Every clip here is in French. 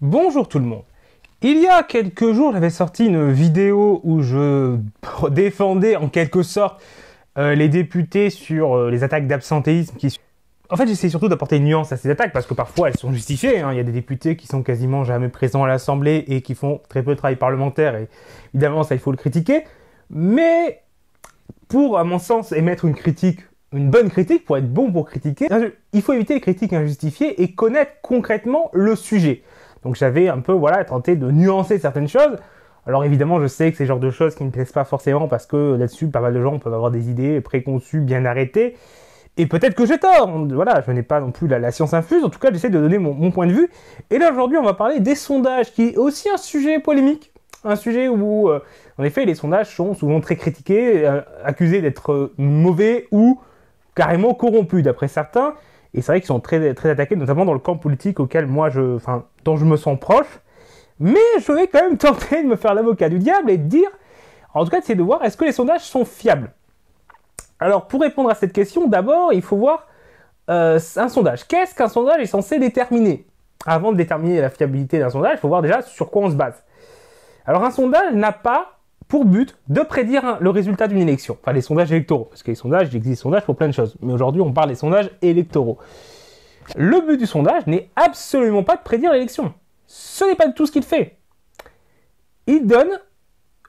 Bonjour tout le monde. Il y a quelques jours, j'avais sorti une vidéo où je défendais en quelque sorte euh, les députés sur euh, les attaques d'absentéisme qui... En fait, j'essaie surtout d'apporter une nuance à ces attaques parce que parfois elles sont justifiées. Hein. Il y a des députés qui sont quasiment jamais présents à l'Assemblée et qui font très peu de travail parlementaire et évidemment ça il faut le critiquer. Mais pour, à mon sens, émettre une critique une bonne critique, pour être bon pour critiquer, il faut éviter les critiques injustifiées et connaître concrètement le sujet. Donc j'avais un peu voilà tenté de nuancer certaines choses. Alors évidemment, je sais que c'est le genre de choses qui ne me plaisent pas forcément parce que là-dessus, pas mal de gens peuvent avoir des idées préconçues, bien arrêtées. Et peut-être que j'ai tort. Voilà, je n'ai pas non plus la, science infuse. En tout cas, j'essaie de donner mon, point de vue. Et là, aujourd'hui, on va parler des sondages, qui est aussi un sujet polémique. Un sujet où, euh, en effet, les sondages sont souvent très critiqués, euh, accusés d'être euh, mauvais ou carrément corrompus, d'après certains. Et c'est vrai qu'ils sont très, très attaqués, notamment dans le camp politique auquel moi je, je me sens proche, mais je vais quand même tenter de me faire l'avocat du diable et de dire, en tout cas, c'est de voir est-ce que les sondages sont fiables. Alors, pour répondre à cette question, d'abord, il faut voir euh, un sondage. Qu'est-ce qu'un sondage est censé déterminer Avant de déterminer la fiabilité d'un sondage, il faut voir déjà sur quoi on se base. Alors, un sondage n'a pas pour but de prédire le résultat d'une élection. Enfin, les sondages électoraux, parce que les sondages, il existe des sondages pour plein de choses. Mais aujourd'hui, on parle des sondages électoraux. Le but du sondage n'est absolument pas de prédire l'élection. Ce n'est pas tout ce qu'il fait. Il donne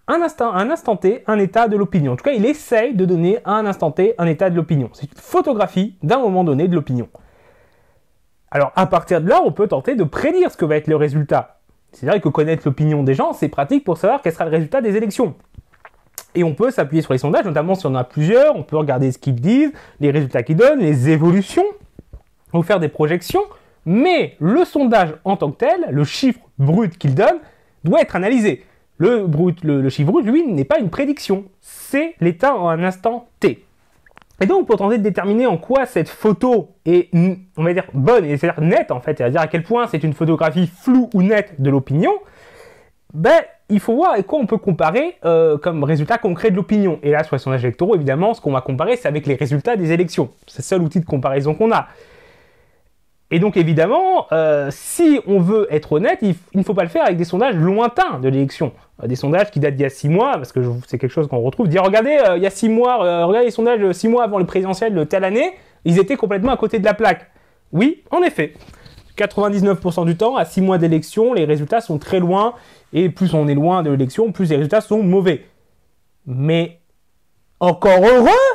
un instant, un instant T, un état de l'opinion. En tout cas, il essaye de donner à un instant T un état de l'opinion. C'est une photographie d'un moment donné de l'opinion. Alors, à partir de là, on peut tenter de prédire ce que va être le résultat. C'est-à-dire que connaître l'opinion des gens, c'est pratique pour savoir quel sera le résultat des élections. Et on peut s'appuyer sur les sondages, notamment si on en a plusieurs, on peut regarder ce qu'ils disent, les résultats qu'ils donnent, les évolutions vous faire des projections, mais le sondage en tant que tel, le chiffre brut qu'il donne, doit être analysé. Le, brut, le, chiffre brut, lui, n'est pas une prédiction, c'est l'état en un instant T. Et donc, pour tenter de déterminer en quoi cette photo est, on va dire, bonne, et c'est-à-dire nette en fait, c'est-à-dire à quel point c'est une photographie floue ou nette de l'opinion, ben, il faut voir et quoi on peut comparer euh, comme résultat concret de l'opinion. Et là, sur les sondages électoraux, évidemment, ce qu'on va comparer, c'est avec les résultats des élections. C'est le seul outil de comparaison qu'on a. Et donc évidemment, euh, si on veut être honnête, il, ne faut pas le faire avec des sondages lointains de l'élection. Euh, des sondages qui datent d'il y a six mois, parce que c'est quelque chose qu'on retrouve. Dire, regardez, euh, il y a six mois, regardez les sondages six mois avant le présidentiel de telle année, ils étaient complètement à côté de la plaque. Oui, en effet. 99% du temps, à six mois d'élection, les résultats sont très loin, et plus on est loin de l'élection, plus les résultats sont mauvais. Mais encore heureux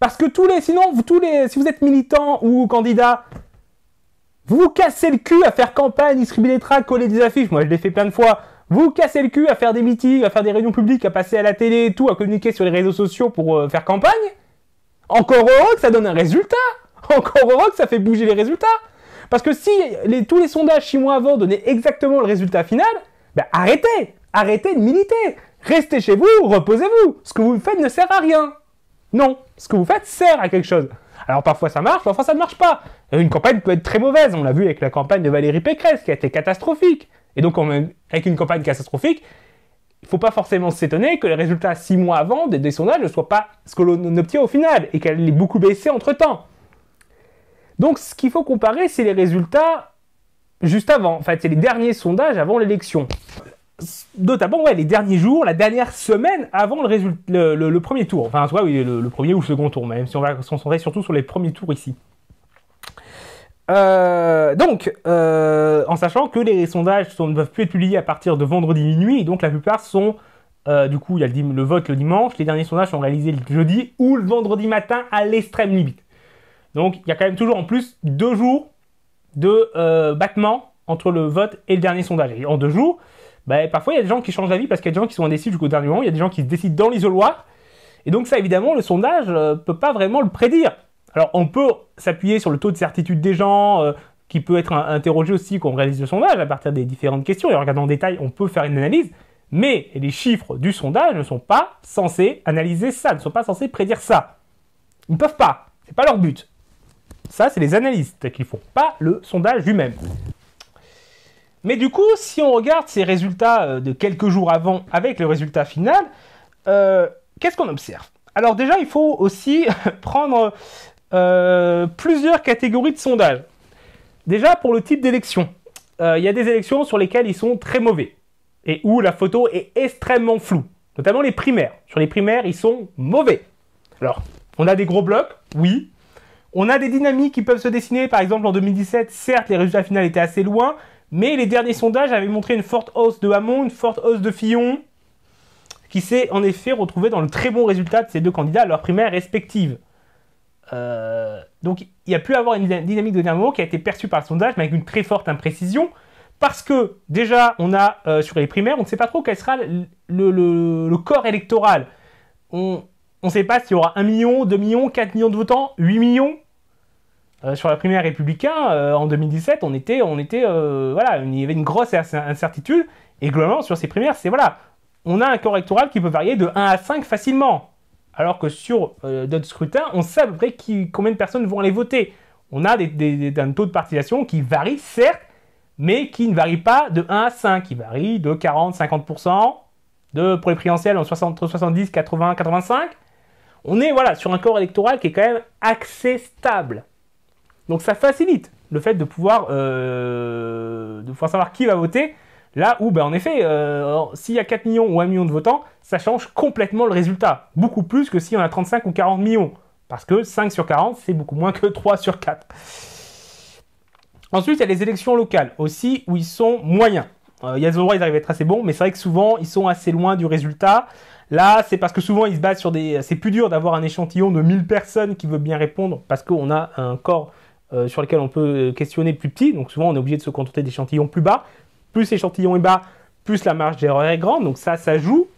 Parce que tous les, sinon, tous les, si vous êtes militant ou candidat, vous cassez le cul à faire campagne, distribuer des tracts, coller des affiches. Moi, je l'ai fait plein de fois. Vous cassez le cul à faire des meetings, à faire des réunions publiques, à passer à la télé et tout, à communiquer sur les réseaux sociaux pour euh, faire campagne. Encore heureux que ça donne un résultat. Encore heureux que ça fait bouger les résultats. Parce que si tous les sondages six mois avant donnaient exactement le résultat final, ben arrêtez. Arrêtez de militer. Restez chez vous, reposez-vous. Ce que vous faites ne sert à rien. Non, ce que vous faites sert à quelque chose. Alors parfois ça marche, parfois ça ne marche pas. Euh, une campagne peut être très mauvaise, on l'a vu avec la campagne de Valérie Pécresse qui a été catastrophique. Et donc avec une campagne catastrophique, il ne faut pas forcément s'étonner que les résultats six mois avant des, des sondages ne soient pas ce que l'on obtient au final et qu'elle ait beaucoup baissé entre-temps. Donc ce qu'il faut comparer, c'est les résultats juste avant, en fait, c'est les derniers sondages avant l'élection notamment ouais, les derniers jours, la dernière semaine avant le, le, premier tour. Enfin, soit le, premier ou le second tour, même si on va se concentrer surtout sur les premiers tours ici. Euh, donc, euh, en sachant que les sondages sont, ne peuvent plus être publiés à partir de vendredi minuit, et donc la plupart sont, euh, du coup, il y a le, vote le dimanche, les derniers sondages sont réalisés le jeudi ou le vendredi matin à l'extrême limite. Donc, il y a quand même toujours en plus deux jours de battement entre le vote et le dernier sondage. Et en deux jours, bah, parfois il y a des gens qui changent d'avis parce qu'il y a des gens qui sont indécis jusqu'au dernier moment, il y a des gens qui se décident dans l'isoloir. Et donc ça, évidemment, le sondage ne euh, peut pas vraiment le prédire. Alors on peut s'appuyer sur le taux de certitude des gens, euh, qui peut être interrogé aussi quand on réalise le sondage à partir des différentes questions. Et en regardant en détail, on peut faire une analyse. Mais les chiffres du sondage ne sont pas censés analyser ça, ne sont pas censés prédire ça. Ils ne peuvent pas. C'est pas leur but. Ça, c'est les analystes qui font, pas le sondage lui-même. Mais du coup, si on regarde ces résultats euh, de quelques jours avant avec le résultat final, euh, qu'est-ce qu'on observe Alors déjà, il faut aussi prendre euh, plusieurs catégories de sondages. Déjà pour le type d'élection. Il y a des élections sur lesquelles ils sont très mauvais et où la photo est extrêmement floue, notamment les primaires. Sur les primaires, ils sont mauvais. Alors, on a des gros blocs, oui. On a des dynamiques qui peuvent se dessiner. Par exemple, en 2017, certes, les résultats finaux étaient assez loin, mais les derniers sondages avaient montré une forte hausse de Hamon, une forte hausse de Fillon, qui s'est en effet retrouvée dans le très bon résultat de ces deux candidats à leurs primaires respectives. Euh, donc il y a pu avoir une dynamique de dernier moment qui a été perçue par le sondage, mais avec une très forte imprécision, parce que déjà, on a euh, sur les primaires, on ne sait pas trop quel sera le, le corps électoral. On ne sait pas s'il y aura 1 million, 2 millions, 4 millions de votants, 8 millions. Euh, sur la primaire républicain, euh, en 2017, on était, on était, euh, voilà, il y avait une grosse incertitude. Et globalement, sur ces primaires, c'est voilà, on a un corps électoral qui peut varier de 1 à 5 facilement. Alors que sur d'autres scrutins, on sait à peu près combien de personnes vont aller voter. On a un taux de participation qui varie, certes, mais qui ne varie pas de 1 à 5, qui varie de 40, 50%, de, pour les présidentielles, en 70, 80, 85. On est voilà, sur un corps électoral qui est quand même assez donc ça facilite le fait de pouvoir, euh, de savoir qui va voter. Là où, ben, en effet, euh, s'il y a 4 millions ou 1 million de votants, ça change complètement le résultat. Beaucoup plus que si on a 35 ou 40 millions. Parce que 5 sur 40, c'est beaucoup moins que 3 sur 4. Ensuite, il y a les élections locales aussi, où ils sont moyens. Euh, il y a des endroits ils arrivent à être assez bons, mais c'est vrai que souvent, ils sont assez loin du résultat. Là, c'est parce que souvent, ils se battent sur des... C'est plus dur d'avoir un échantillon de 1000 personnes qui veut bien répondre, parce qu'on a un corps euh, sur lesquels on peut euh, questionner plus petit. Donc souvent, on est obligé de se contenter d'échantillons plus bas. Plus l'échantillon est bas, plus la marge d'erreur est grande. Donc ça, ça joue.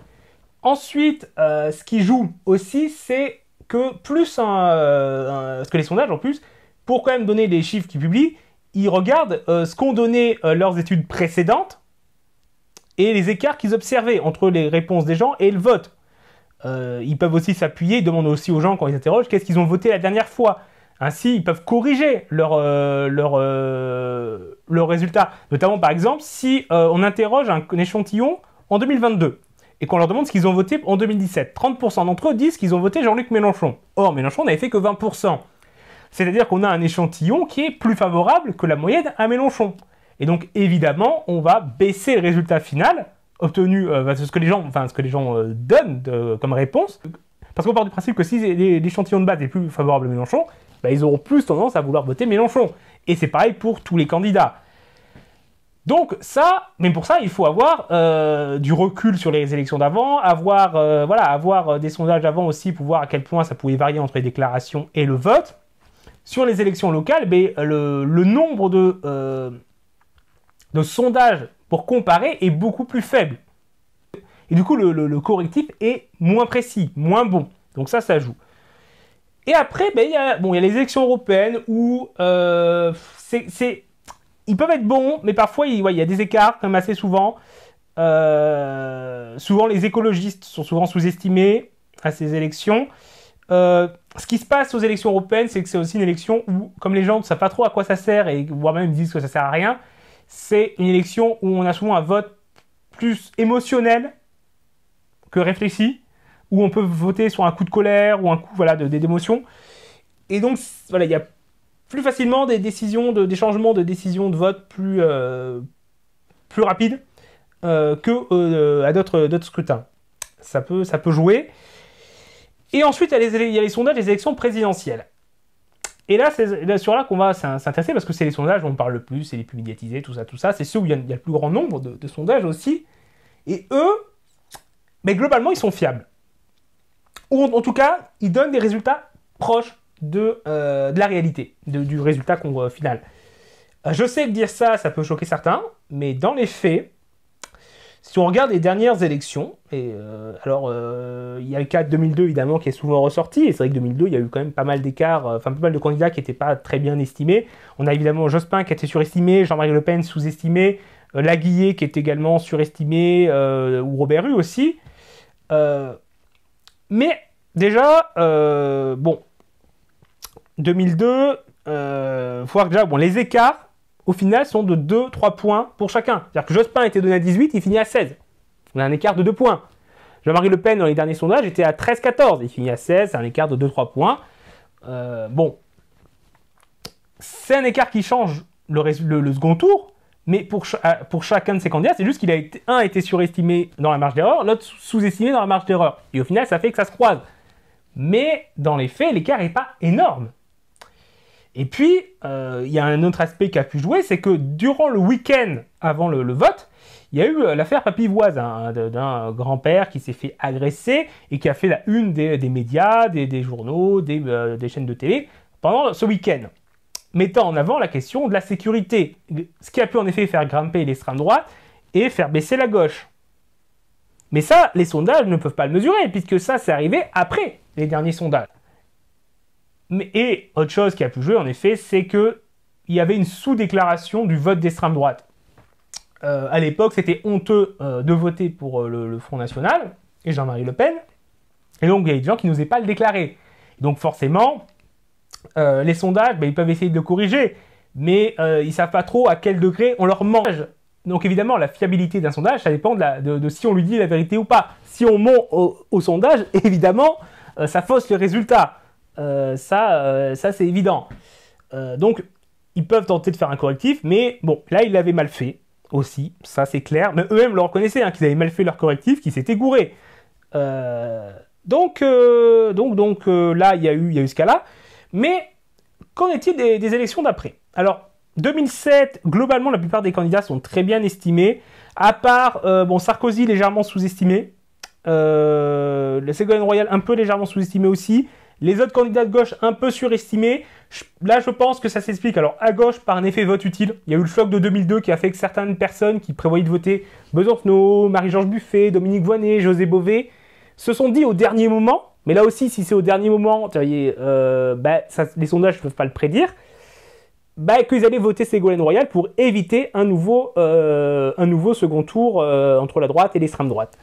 Ensuite, euh, ce qui joue aussi, c'est que plus un, que les sondages en plus, pour quand même donner les chiffres qu'ils publient, ils regardent ce qu'ont donné leurs études précédentes et les écarts qu'ils observaient entre les réponses des gens et le vote. ils peuvent aussi s'appuyer, ils demandent aussi aux gens quand ils interrogent qu'est-ce qu'ils ont voté la dernière fois. Ainsi, ah ils peuvent corriger leur, euh, leur, euh, résultat. Notamment, par exemple, si euh, on interroge un échantillon en 2022 et qu'on leur demande ce qu'ils ont voté en 2017. 30% d'entre eux disent qu'ils ont voté Jean-Luc Mélenchon. Or, Mélenchon n'avait fait que 20%. C'est-à-dire qu'on a un échantillon qui est plus favorable que la moyenne à Mélenchon. Et donc, évidemment, on va baisser le résultat final obtenu, ce que les gens, enfin, que les gens donnent comme réponse. Parce qu'on part du principe que si l'échantillon de base est plus favorable à Mélenchon, bah, ils auront plus tendance à vouloir voter Mélenchon. Et c'est pareil pour tous les candidats. Donc ça, mais pour ça, il faut avoir euh, du recul sur les élections d'avant, avoir, euh, voilà, avoir euh, des sondages avant aussi pour voir à quel point ça pouvait varier entre les déclarations et le vote. Sur les élections locales, mais ben, le, nombre de, sondages pour comparer est beaucoup plus faible. Et du coup, le correctif est moins précis, moins bon. Donc ça, ça joue. Et après, ben, il, y a, bon, il y a les élections européennes où euh, c'est, ils peuvent être bons, mais parfois il, y a des écarts, comme assez souvent. Euh, souvent, les écologistes sont souvent sous-estimés à ces élections. Euh, ce qui se passe aux élections européennes, c'est que c'est aussi une élection où, comme les gens ne savent pas trop à quoi ça sert, et voire même disent que ça sert à rien, c'est une élection où on a souvent un vote plus émotionnel que réfléchi où on peut voter sur un coup de colère ou un coup voilà, de d'émotion. Et donc, voilà, il y a plus facilement des décisions, des changements de décisions de vote plus, euh, plus rapides euh, que euh, à d'autres scrutins. Ça peut, ça peut jouer. Et ensuite, il y, a les, sondages des élections présidentielles. Et là, c'est sur là qu'on va s'intéresser parce que c'est les sondages où on parle le plus, c'est les plus médiatisés, tout ça, tout ça. C'est ceux où il y, a, le plus grand nombre de sondages aussi. Et eux, mais globalement, ils sont fiables en, tout cas, il donne des résultats proches de, euh, la réalité, du résultat qu'on voit final. Euh, je sais que dire ça, ça peut choquer certains, mais dans les faits, si on regarde les dernières élections, et euh, alors il y a le cas de 2002 évidemment qui est souvent ressorti, et c'est vrai que 2002 il y a eu quand même pas mal d'écarts, enfin pas mal de candidats qui n'étaient pas très bien estimés. On a évidemment Jospin qui a été surestimé, Jean-Marie Le Pen sous-estimé, Laguillet qui est également surestimé, ou Robert Rue aussi. Mais déjà, euh, bon, 2002, euh, faut bon, les écarts, au final, sont de 2-3 points pour chacun. C'est-à-dire que Jospin était donné à 18, il finit à 16. On a un écart de 2 points. Jean-Marie Le Pen, dans les derniers sondages, était à 13-14. Il finit à 16, c'est un écart de 2-3 points. Euh, bon, c'est un écart qui change le second tour, mais euh, pour, chacun de ces candidats, c'est juste qu'il a été, un été surestimé dans la marge d'erreur, l'autre sous-estimé dans la marge d'erreur. Et au final, ça fait que ça se croise. Mais dans les faits, l'écart n'est pas énorme. Et puis, euh, il y a un autre aspect qui a pu jouer, c'est que durant le week-end avant le, vote, il y a eu euh, l'affaire Papivoise, hein, d'un grand-père qui s'est fait agresser et qui a fait la une des, médias, des, journaux, des chaînes de télé pendant ce week-end mettant en avant la question de la sécurité, ce qui a pu en effet faire grimper l'extrême droite et faire baisser la gauche. Mais ça, les sondages ne peuvent pas le mesurer, puisque ça, c'est arrivé après les derniers sondages. Et autre chose qui a pu jouer, en effet, c'est qu'il y avait une sous-déclaration du vote d'extrême droite. Euh, à l'époque, c'était honteux euh, de voter pour euh, le, Front National et Jean-Marie Le Pen. Et donc, il y a des gens qui n'osaient pas le déclarer. donc, forcément, euh, les sondages, ben, ils peuvent essayer de corriger, mais euh, ils savent pas trop à quel degré on leur mange. Donc évidemment, la fiabilité d'un sondage, ça dépend de, si on lui dit la vérité ou pas. Si on ment au, sondage, évidemment, euh, ça fausse le résultat. ça, ça c'est évident. donc, ils peuvent tenter de faire un correctif, mais bon, là, ils l'avaient mal fait aussi, ça c'est clair. Mais eux-mêmes le reconnaissaient, hein, qu'ils avaient mal fait leur correctif, qu'ils s'étaient gourés. donc, donc, donc, là, il y, a eu, y a eu ce cas-là. Mais qu'en est-il des, élections d'après Alors, 2007, globalement, la plupart des candidats sont très bien estimés, à part euh, bon, Sarkozy légèrement sous-estimé, euh, le Ségolène Royal un peu légèrement sous-estimé aussi, les autres candidats de gauche un peu surestimés. là, je pense que ça s'explique. Alors, à gauche, par un effet vote utile, il y a eu le choc de 2002 qui a fait que certaines personnes qui prévoyaient de voter Besancenot, Marie-Georges Buffet, Dominique Voynet, José Bové, se sont dit au dernier moment mais là aussi, si c'est au dernier moment, euh, bah, les sondages ne peuvent pas le prédire, bah, qu'ils allaient voter Ségolène Royal pour éviter un nouveau, euh, un nouveau second tour euh, entre la droite et l'extrême droite.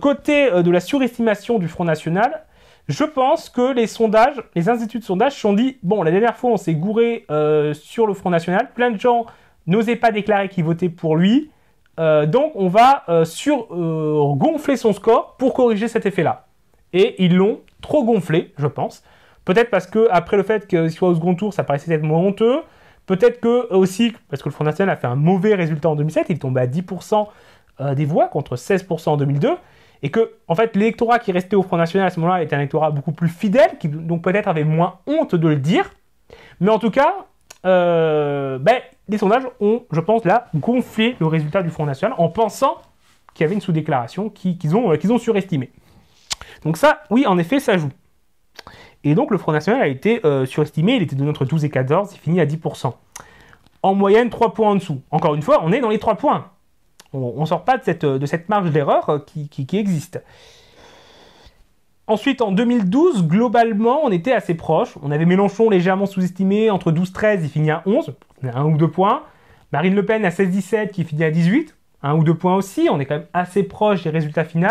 côté de la surestimation du Front National, je pense que les sondages, les instituts de sondage se sont dit bon, la dernière fois, on s'est gouré sur le Front National, plein de gens n'osaient pas déclarer qu'ils votaient pour lui, donc on va sur gonfler son score pour corriger cet effet-là et ils l'ont trop gonflé, je pense. Peut-être parce que après le fait qu'il soit au second tour, ça paraissait être moins honteux. Peut-être que aussi, parce que le Front National a fait un mauvais résultat en 2007, il tombait à 10% euh, des voix contre 16% en 2002, et que en fait l'électorat qui restait au Front National à ce moment-là était un électorat beaucoup plus fidèle, qui donc peut-être avait moins honte de le dire. Mais en tout cas, euh, ben, les sondages ont, je pense, là gonflé le résultat du Front National en pensant qu'il y avait une sous-déclaration qu'ils ont, euh, qu'ils ont surestimée. Donc ça, oui, en effet, ça joue. Et donc le Front National a été euh, surestimé, il était de entre 12 et 14, il finit à 10%. En moyenne, 3 points en dessous. Encore une fois, on est dans les 3 points. On ne sort pas de cette, marge d'erreur euh, qui, existe. Ensuite, en 2012, globalement, on était assez proche. On avait Mélenchon légèrement sous-estimé, entre 12-13, il finit à 11, 1 un ou deux points. Marine Le Pen à 16-17, qui finit à 18, un ou deux points aussi. On est quand même assez proche des résultats finaux.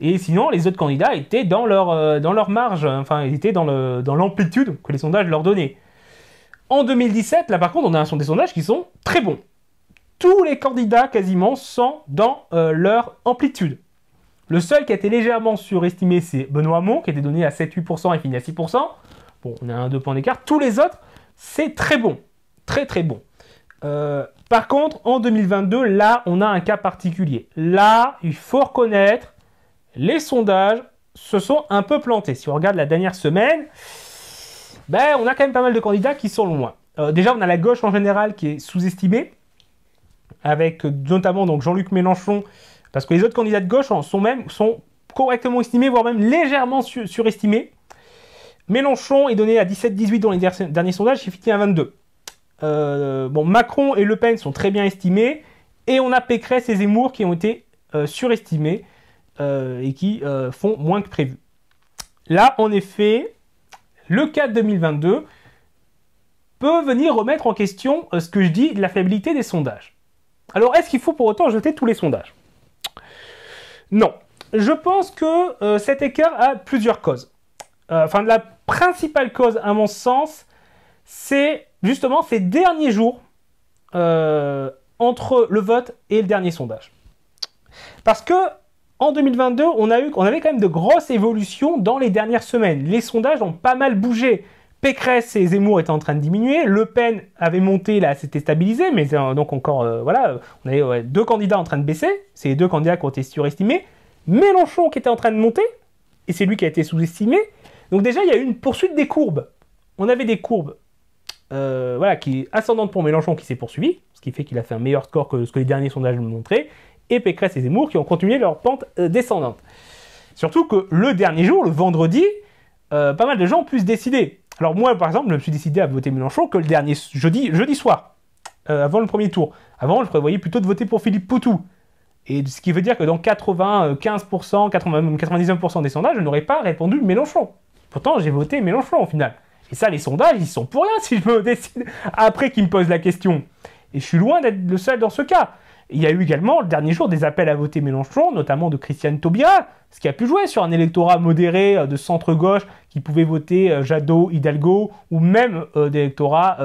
Et sinon, les autres candidats étaient dans leur, euh, dans leur marge, enfin, ils étaient dans l'amplitude dans que les sondages leur donnaient. En 2017, là par contre, on a un des sondages qui sont très bons. Tous les candidats quasiment sont dans euh, leur amplitude. Le seul qui a été légèrement surestimé, c'est Benoît Hamon, qui était donné à 7-8% et fini à 6%. Bon, on a un deux points d'écart. Tous les autres, c'est très bon. Très très bon. Euh, par contre, en 2022, là, on a un cas particulier. Là, il faut reconnaître les sondages se sont un peu plantés. Si on regarde la dernière semaine, ben, on a quand même pas mal de candidats qui sont loin. Euh, déjà, on a la gauche en général qui est sous-estimée, avec euh, notamment donc Jean-Luc Mélenchon, parce que les autres candidats de gauche sont même sont correctement estimés, voire même légèrement surestimés. Mélenchon est donné à 17-18 dans les derniers sondages, Chifiti à 22. Euh, bon, Macron et Le Pen sont très bien estimés, et on a Pécresse et Zemmour qui ont été surestimés. Euh, et qui euh, font moins que prévu. Là, en effet, le cas 2022 peut venir remettre en question euh, ce que je dis de la fiabilité des sondages. Alors, est-ce qu'il faut pour autant jeter tous les sondages Non. Je pense que cet écart a plusieurs causes. Enfin, la principale cause, à mon sens, c'est justement ces derniers jours entre le vote et le dernier sondage. Parce que en 2022, on, a eu, avait quand même de grosses évolutions dans les dernières semaines. Les sondages ont pas mal bougé. Pécresse et Zemmour étaient en train de diminuer. Le Pen avait monté, là, c'était stabilisé, mais euh, donc encore, euh, voilà, on avait deux candidats en train de baisser. C'est les deux candidats qui ont été surestimés. Mélenchon qui était en train de monter, et c'est lui qui a été sous-estimé. Donc déjà, il y a eu une poursuite des courbes. On avait des courbes, euh, voilà, qui ascendantes pour Mélenchon qui s'est poursuivi, ce qui fait qu'il a fait un meilleur score que ce que les derniers sondages nous montraient, et Pécresse et Zemmour qui ont continué leur pente euh, descendante. Surtout que le dernier jour, le vendredi, euh, pas mal de gens ont se décider. Alors moi, par exemple, je me suis décidé à voter Mélenchon que le dernier jeudi, jeudi soir, euh, avant le premier tour. Avant, je prévoyais plutôt de voter pour Philippe Poutou. Et ce qui veut dire que dans 95%, 99% des sondages, je n'aurais pas répondu Mélenchon. Pourtant, j'ai voté Mélenchon au final. Et ça, les sondages, ils sont pour rien si je me décide après qu'ils me posent la question. Et je suis loin d'être le seul dans ce cas. Il y a eu également, le dernier jour, des appels à voter Mélenchon, notamment de Christiane Taubira, ce qui a pu jouer sur un électorat modéré euh, de centre-gauche qui pouvait voter euh, Jadot, Hidalgo, ou même euh, d'électorat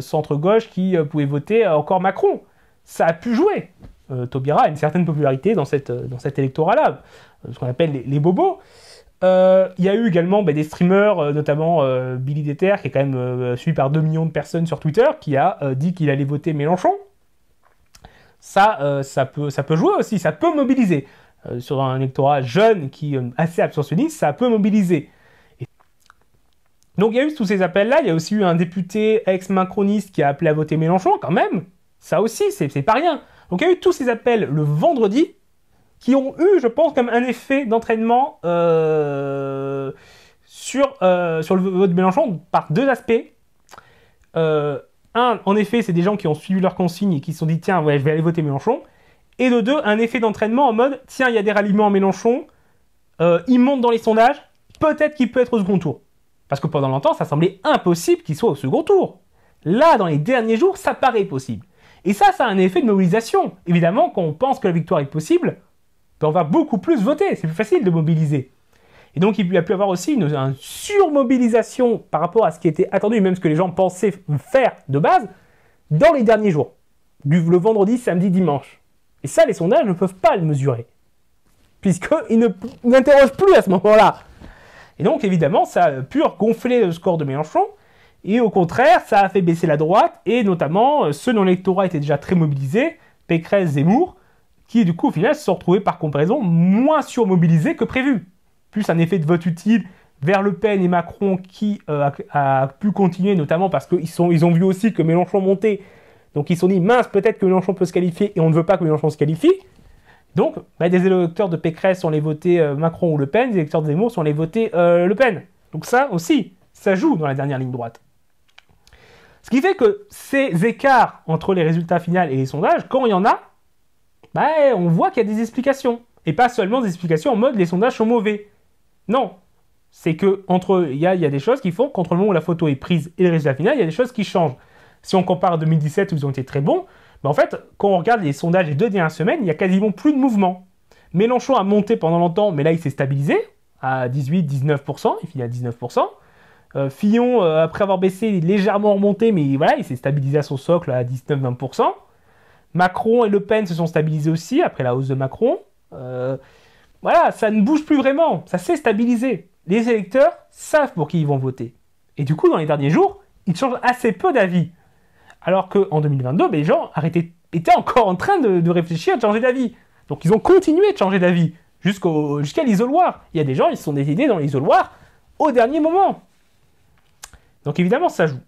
centre-gauche qui pouvait voter encore Macron. Ça a pu jouer. Taubira a une certaine popularité dans, cette, dans cet électorat-là, ce qu'on appelle les, bobos. Il y a eu également bah, des streamers, notamment Billy Deter, qui est quand même suivi par 2 millions de personnes sur Twitter, qui a dit qu'il allait voter Mélenchon ça, euh, ça, peut, ça peut jouer aussi, ça peut mobiliser. Euh, sur un électorat jeune qui est euh, assez abstentionniste, ça peut mobiliser. Donc il y a eu tous ces appels-là, il y a aussi eu un député ex-macroniste qui a appelé à voter Mélenchon quand même, ça aussi, c'est pas rien. Donc il y a eu tous ces appels le vendredi qui ont eu, je pense, comme un effet d'entraînement sur, sur le vote de Mélenchon par deux aspects. Euh, un, en effet, c'est des gens qui ont suivi leurs consignes et qui se sont dit tiens, ouais, je vais aller voter Mélenchon. Et de deux, un effet d'entraînement en mode tiens, il y a des ralliements en Mélenchon, euh, ils il monte dans les sondages, peut-être qu'il peut être au second tour. Parce que pendant longtemps, ça semblait impossible qu'il soit au second tour. Là, dans les derniers jours, ça paraît possible. Et ça, ça a un effet de mobilisation. Évidemment, quand on pense que la victoire est possible, on va beaucoup plus voter. C'est plus facile de mobiliser. Et donc, il y a pu avoir aussi une, surmobilisation par rapport à ce qui était attendu, même ce que les gens pensaient faire de base, dans les derniers jours. Du, le vendredi, samedi, dimanche. Et ça, les sondages ne peuvent pas le mesurer. Puisqu'ils n'interrogent plus à ce moment-là. Et donc, évidemment, ça a pu gonfler le score de Mélenchon. Et au contraire, ça a fait baisser la droite. Et notamment, euh, ceux dont l'électorat était déjà très mobilisé, Pécresse, Zemmour, qui du coup, au final, se sont retrouvés par comparaison moins surmobilisés que prévu plus un effet de vote utile vers Le Pen et Macron qui euh, a, pu continuer, notamment parce qu'ils ils ont vu aussi que Mélenchon montait. Donc ils se sont dit, mince, peut-être que Mélenchon peut se qualifier et on ne veut pas que Mélenchon se qualifie. Donc, bah, des électeurs de Pécresse, sont les votés euh, Macron ou Le Pen, des électeurs de Zemmour, sont les votés euh, Le Pen. Donc ça aussi, ça joue dans la dernière ligne droite. Ce qui fait que ces écarts entre les résultats finaux et les sondages, quand il y en a, bah, on voit qu'il y a des explications. Et pas seulement des explications en mode les sondages sont mauvais. Non, c'est que entre il y, a des choses qui font qu'entre le moment où la photo est prise et le résultat final, il y a des choses qui changent. Si on compare 2017 où ils ont été très bons, mais ben, en fait, quand on regarde les sondages des deux dernières semaines, il n'y a quasiment plus de mouvement. Mélenchon a monté pendant longtemps, mais là il s'est stabilisé à 18-19%, il finit à 19%. Euh, Fillon, euh, après avoir baissé, est légèrement remonté, mais voilà, il s'est stabilisé à son socle à 19-20%. Macron et Le Pen se sont stabilisés aussi après la hausse de Macron. Euh, voilà, ça ne bouge plus vraiment, ça s'est stabilisé. Les électeurs savent pour qui ils vont voter. Et du coup, dans les derniers jours, ils changent assez peu d'avis. Alors qu'en 2022, ben, les gens étaient encore en train de, réfléchir, à changer d'avis. Donc ils ont continué de changer d'avis jusqu'à l'isoloir. Il y a des gens, ils se sont décidés dans l'isoloir au dernier moment. Donc évidemment, ça joue.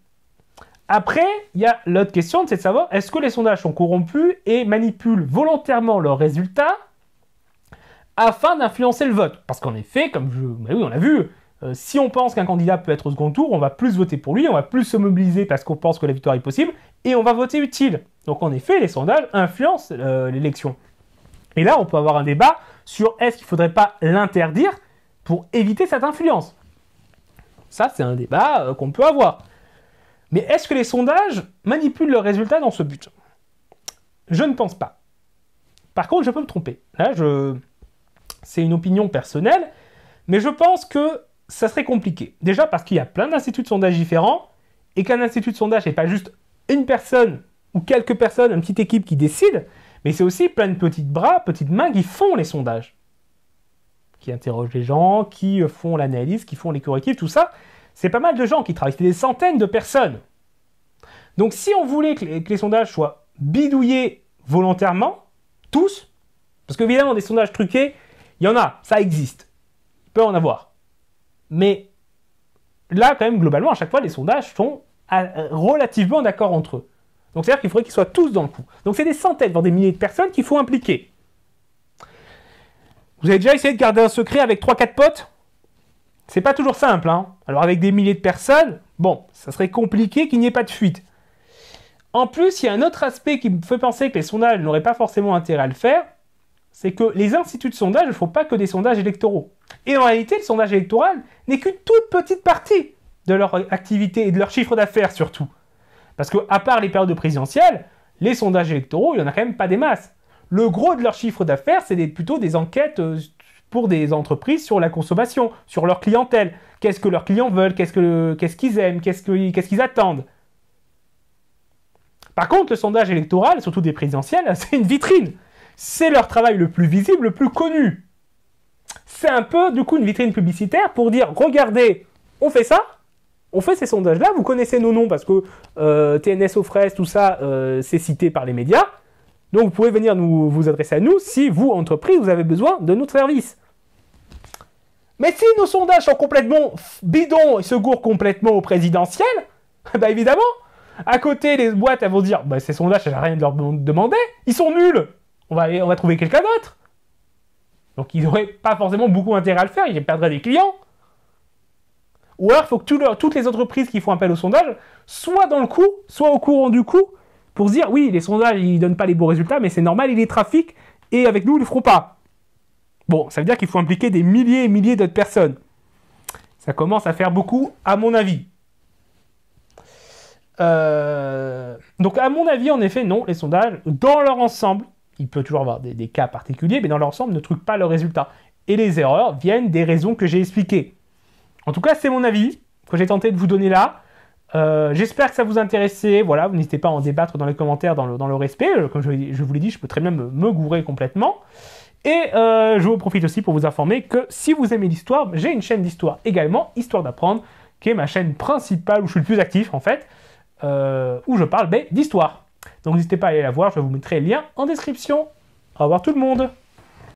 Après, il y a l'autre question, c'est de savoir est-ce que les sondages sont corrompus et manipulent volontairement leurs résultats afin d'influencer le vote. Parce qu'en effet, comme je, oui, on l'a vu, euh, si on pense qu'un candidat peut être au second tour, on va plus voter pour lui, on va plus se mobiliser parce qu'on pense que la victoire est possible, et on va voter utile. Donc en effet, les sondages influencent euh, l'élection. Et là, on peut avoir un débat sur est-ce qu'il ne faudrait pas l'interdire pour éviter cette influence. Ça, c'est un débat euh, qu'on peut avoir. Mais est-ce que les sondages manipulent leurs résultats dans ce but Je ne pense pas. Par contre, je peux me tromper. Là, je, c'est une opinion personnelle, mais je pense que ça serait compliqué. Déjà parce qu'il y a plein d'instituts de sondage différents, et qu'un institut de sondage n'est pas juste une personne ou quelques personnes, une petite équipe qui décide, mais c'est aussi plein de petits bras, petites mains qui font les sondages, qui interrogent les gens, qui euh, font l'analyse, qui font les correctifs, tout ça. C'est pas mal de gens qui travaillent, c'est des centaines de personnes. Donc si on voulait que les, que les sondages soient bidouillés volontairement, tous, parce qu'évidemment des sondages truqués, il y en a, ça existe. Il peut en avoir. Mais là, quand même, globalement, à chaque fois, les sondages sont euh, relativement d'accord entre eux. Donc c'est-à-dire qu'il faudrait qu'ils soient tous dans le coup. Donc c'est des centaines, voire des milliers de personnes qu'il faut impliquer. Vous avez déjà essayé de garder un secret avec 3-4 potes C'est pas toujours simple. Hein Alors avec des milliers de personnes, bon, ça serait compliqué qu'il n'y ait pas de fuite. En plus, il y a un autre aspect qui me fait penser que les sondages n'auraient pas forcément intérêt à le faire, c'est que les instituts de sondage ne font pas que des sondages électoraux. Et en réalité, le sondage électoral n'est qu'une toute petite partie de leur activité et de leur chiffre d'affaires surtout. Parce que, à part les périodes présidentielles, les sondages électoraux, il n'y en a quand même pas des masses. Le gros de leur chiffre d'affaires, c'est plutôt des enquêtes euh, pour des entreprises sur la consommation, sur leur clientèle. Qu'est-ce que leurs clients veulent, qu'est-ce qu'ils aiment, qu'est-ce qu'ils attendent. Par contre, le sondage électoral, surtout des présidentielles, c'est une vitrine c'est leur travail le plus visible, le plus connu. C'est un peu, du coup, une vitrine publicitaire pour dire, regardez, on fait ça, on fait ces sondages-là, vous connaissez nos noms parce que euh, TNS aux tout ça, euh, c'est cité par les médias. Donc vous pouvez venir nous, vous adresser à nous si vous, entreprise, vous avez besoin de notre service. Mais si nos sondages sont complètement bidons et se gourent complètement au présidentiel, bah évidemment, à côté, les boîtes, vont dire bah, ces sondages, j'ai rien de leur demander, ils sont nuls on va, trouver quelqu'un d'autre. Donc ils n'auraient pas forcément beaucoup intérêt à le faire, ils perdraient des clients. Ou alors il faut que toutes les entreprises qui font appel au sondage soient dans le coup, soient au courant du coup, pour se dire oui, les sondages, ils ne donnent pas les bons résultats, mais c'est normal, ils les trafiquent, et avec nous, ils ne le feront pas. Bon, ça veut dire qu'il faut impliquer des milliers et milliers d'autres personnes. Ça commence à faire beaucoup, à mon avis. Euh, donc à mon avis, en effet, non, les sondages, dans leur ensemble, il peut toujours avoir des, cas particuliers, mais dans l'ensemble, ne truque pas le résultat. Et les erreurs viennent des raisons que j'ai expliquées. En tout cas, c'est mon avis que j'ai tenté de vous donner là. Euh, j'espère que ça vous intéressait. Voilà, n'hésitez pas à en débattre dans les commentaires, dans le, respect. Euh, comme je, vous l'ai dit, je peux très bien me, gourer complètement. Et euh, je vous profite aussi pour vous informer que si vous aimez l'histoire, j'ai une chaîne d'histoire également, Histoire d'apprendre, qui est ma chaîne principale où je suis le plus actif en fait, où je parle ben, d'histoire. Donc n'hésitez pas à aller la voir, je vous mettrai le lien en description. Au revoir tout le monde